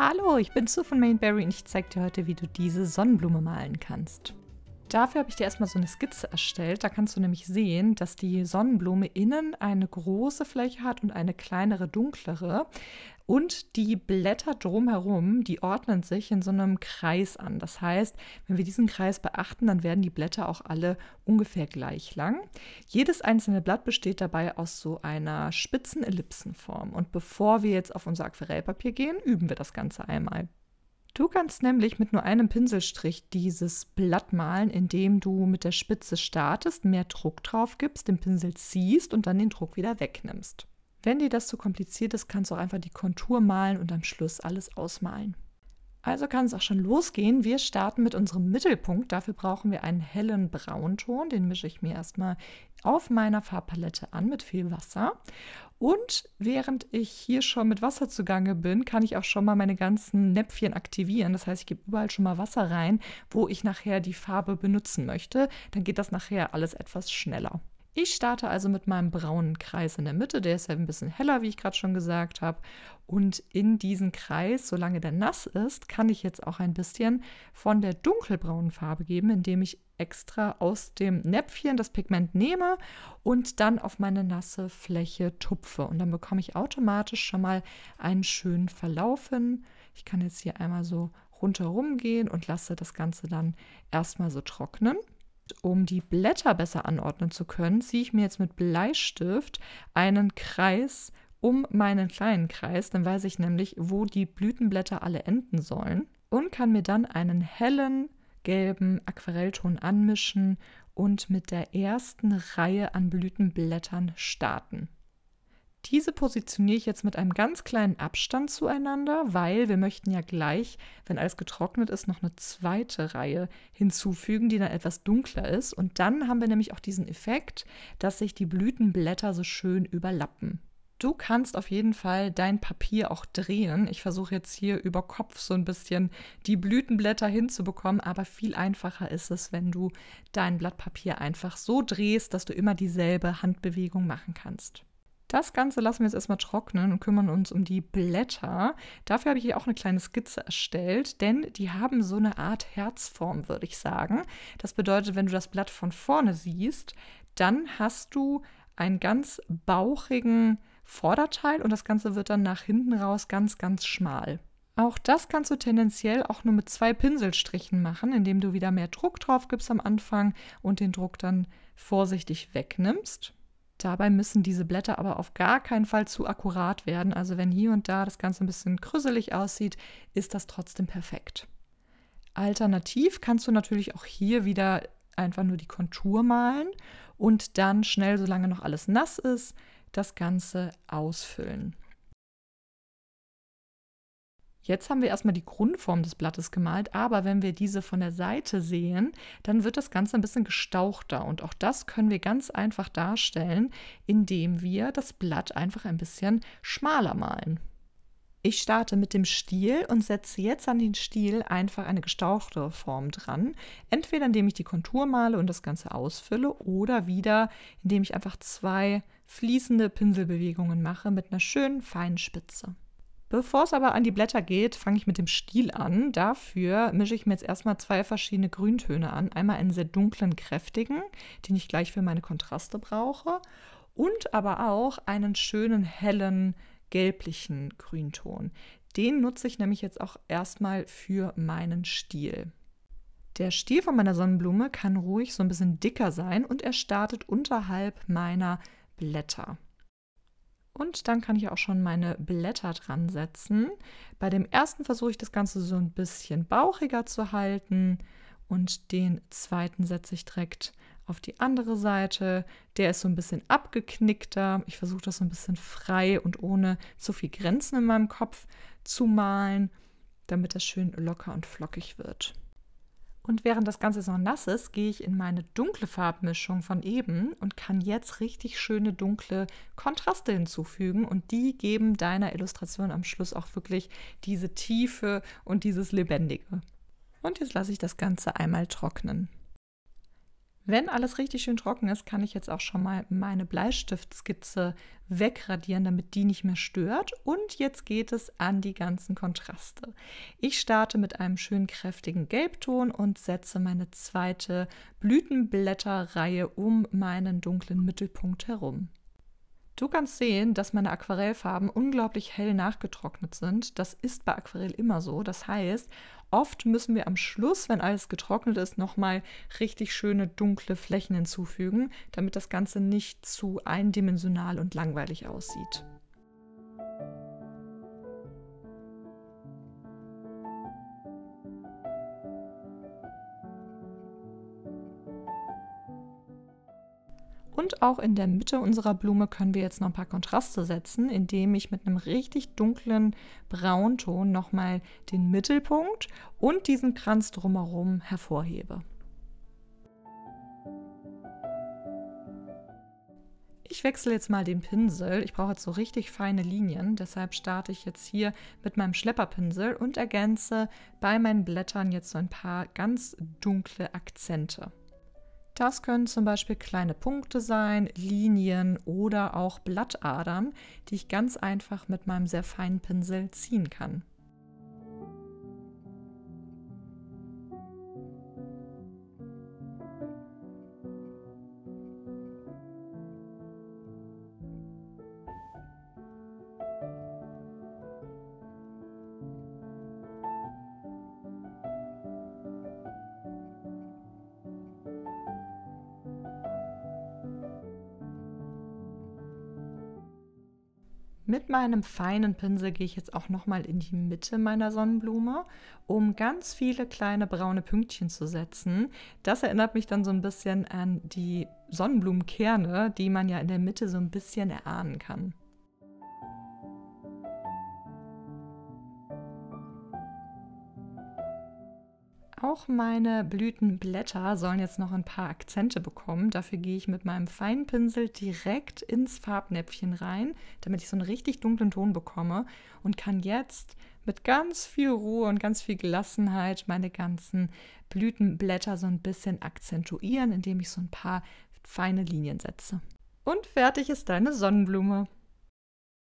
Hallo, ich bin Sue von Mainberry und ich zeige dir heute, wie du diese Sonnenblume malen kannst. Dafür habe ich dir erstmal so eine Skizze erstellt. Da kannst du nämlich sehen, dass die Sonnenblume innen eine große Fläche hat und eine kleinere, dunklere. Und die Blätter drumherum, die ordnen sich in so einem Kreis an. Das heißt, wenn wir diesen Kreis beachten, dann werden die Blätter auch alle ungefähr gleich lang. Jedes einzelne Blatt besteht dabei aus so einer spitzen Ellipsenform. Und bevor wir jetzt auf unser Aquarellpapier gehen, üben wir das Ganze einmal. Du kannst nämlich mit nur einem Pinselstrich dieses Blatt malen, indem du mit der Spitze startest, mehr Druck drauf gibst, den Pinsel ziehst und dann den Druck wieder wegnimmst. Wenn dir das zu kompliziert ist, kannst du auch einfach die Kontur malen und am Schluss alles ausmalen. Also kann es auch schon losgehen. Wir starten mit unserem Mittelpunkt. Dafür brauchen wir einen hellen Braunton. Den mische ich mir erstmal auf meiner Farbpalette an mit viel Wasser. Und während ich hier schon mit Wasser zugange bin, kann ich auch schon mal meine ganzen Näpfchen aktivieren. Das heißt, ich gebe überall schon mal Wasser rein, wo ich nachher die Farbe benutzen möchte. Dann geht das nachher alles etwas schneller. Ich starte also mit meinem braunen Kreis in der Mitte, der ist ja ein bisschen heller, wie ich gerade schon gesagt habe. Und in diesen Kreis, solange der nass ist, kann ich jetzt auch ein bisschen von der dunkelbraunen Farbe geben, indem ich extra aus dem Näpfchen das Pigment nehme und dann auf meine nasse Fläche tupfe. Und dann bekomme ich automatisch schon mal einen schönen Verlauf hin. Ich kann jetzt hier einmal so rundherum gehen und lasse das Ganze dann erstmal so trocknen um die Blätter besser anordnen zu können, ziehe ich mir jetzt mit Bleistift einen Kreis um meinen kleinen Kreis, dann weiß ich nämlich, wo die Blütenblätter alle enden sollen und kann mir dann einen hellen gelben Aquarellton anmischen und mit der ersten Reihe an Blütenblättern starten. Diese positioniere ich jetzt mit einem ganz kleinen Abstand zueinander, weil wir möchten ja gleich, wenn alles getrocknet ist, noch eine zweite Reihe hinzufügen, die dann etwas dunkler ist. Und dann haben wir nämlich auch diesen Effekt, dass sich die Blütenblätter so schön überlappen. Du kannst auf jeden Fall dein Papier auch drehen. Ich versuche jetzt hier über Kopf so ein bisschen die Blütenblätter hinzubekommen, aber viel einfacher ist es, wenn du dein Blatt Papier einfach so drehst, dass du immer dieselbe Handbewegung machen kannst. Das Ganze lassen wir jetzt erstmal trocknen und kümmern uns um die Blätter. Dafür habe ich hier auch eine kleine Skizze erstellt, denn die haben so eine Art Herzform, würde ich sagen. Das bedeutet, wenn du das Blatt von vorne siehst, dann hast du einen ganz bauchigen Vorderteil und das Ganze wird dann nach hinten raus ganz, ganz schmal. Auch das kannst du tendenziell auch nur mit zwei Pinselstrichen machen, indem du wieder mehr Druck drauf gibst am Anfang und den Druck dann vorsichtig wegnimmst. Dabei müssen diese Blätter aber auf gar keinen Fall zu akkurat werden. Also wenn hier und da das Ganze ein bisschen krüsselig aussieht, ist das trotzdem perfekt. Alternativ kannst du natürlich auch hier wieder einfach nur die Kontur malen und dann schnell, solange noch alles nass ist, das Ganze ausfüllen. Jetzt haben wir erstmal die Grundform des Blattes gemalt, aber wenn wir diese von der Seite sehen, dann wird das Ganze ein bisschen gestauchter und auch das können wir ganz einfach darstellen, indem wir das Blatt einfach ein bisschen schmaler malen. Ich starte mit dem Stiel und setze jetzt an den Stiel einfach eine gestauchte Form dran. Entweder indem ich die Kontur male und das Ganze ausfülle oder wieder indem ich einfach zwei fließende Pinselbewegungen mache mit einer schönen feinen Spitze. Bevor es aber an die Blätter geht, fange ich mit dem Stiel an. Dafür mische ich mir jetzt erstmal zwei verschiedene Grüntöne an. Einmal einen sehr dunklen, kräftigen, den ich gleich für meine Kontraste brauche. Und aber auch einen schönen, hellen, gelblichen Grünton. Den nutze ich nämlich jetzt auch erstmal für meinen Stiel. Der Stiel von meiner Sonnenblume kann ruhig so ein bisschen dicker sein und er startet unterhalb meiner Blätter. Und dann kann ich auch schon meine Blätter dran setzen. Bei dem ersten versuche ich das Ganze so ein bisschen bauchiger zu halten und den zweiten setze ich direkt auf die andere Seite. Der ist so ein bisschen abgeknickter. Ich versuche das so ein bisschen frei und ohne zu viel Grenzen in meinem Kopf zu malen, damit das schön locker und flockig wird. Und während das Ganze so nass ist, gehe ich in meine dunkle Farbmischung von eben und kann jetzt richtig schöne dunkle Kontraste hinzufügen. Und die geben deiner Illustration am Schluss auch wirklich diese Tiefe und dieses Lebendige. Und jetzt lasse ich das Ganze einmal trocknen. Wenn alles richtig schön trocken ist, kann ich jetzt auch schon mal meine Bleistiftskizze wegradieren, damit die nicht mehr stört. Und jetzt geht es an die ganzen Kontraste. Ich starte mit einem schönen kräftigen Gelbton und setze meine zweite Blütenblätterreihe um meinen dunklen Mittelpunkt herum. Du kannst sehen, dass meine Aquarellfarben unglaublich hell nachgetrocknet sind. Das ist bei Aquarell immer so. Das heißt, oft müssen wir am Schluss, wenn alles getrocknet ist, nochmal richtig schöne dunkle Flächen hinzufügen, damit das Ganze nicht zu eindimensional und langweilig aussieht. Und auch in der Mitte unserer Blume können wir jetzt noch ein paar Kontraste setzen, indem ich mit einem richtig dunklen Braunton nochmal den Mittelpunkt und diesen Kranz drumherum hervorhebe. Ich wechsle jetzt mal den Pinsel. Ich brauche jetzt so richtig feine Linien, deshalb starte ich jetzt hier mit meinem Schlepperpinsel und ergänze bei meinen Blättern jetzt so ein paar ganz dunkle Akzente. Das können zum Beispiel kleine Punkte sein, Linien oder auch Blattadern, die ich ganz einfach mit meinem sehr feinen Pinsel ziehen kann. Mit meinem feinen Pinsel gehe ich jetzt auch nochmal in die Mitte meiner Sonnenblume, um ganz viele kleine braune Pünktchen zu setzen. Das erinnert mich dann so ein bisschen an die Sonnenblumenkerne, die man ja in der Mitte so ein bisschen erahnen kann. Auch meine Blütenblätter sollen jetzt noch ein paar Akzente bekommen. Dafür gehe ich mit meinem Feinpinsel direkt ins Farbnäpfchen rein, damit ich so einen richtig dunklen Ton bekomme und kann jetzt mit ganz viel Ruhe und ganz viel Gelassenheit meine ganzen Blütenblätter so ein bisschen akzentuieren, indem ich so ein paar feine Linien setze. Und fertig ist deine Sonnenblume.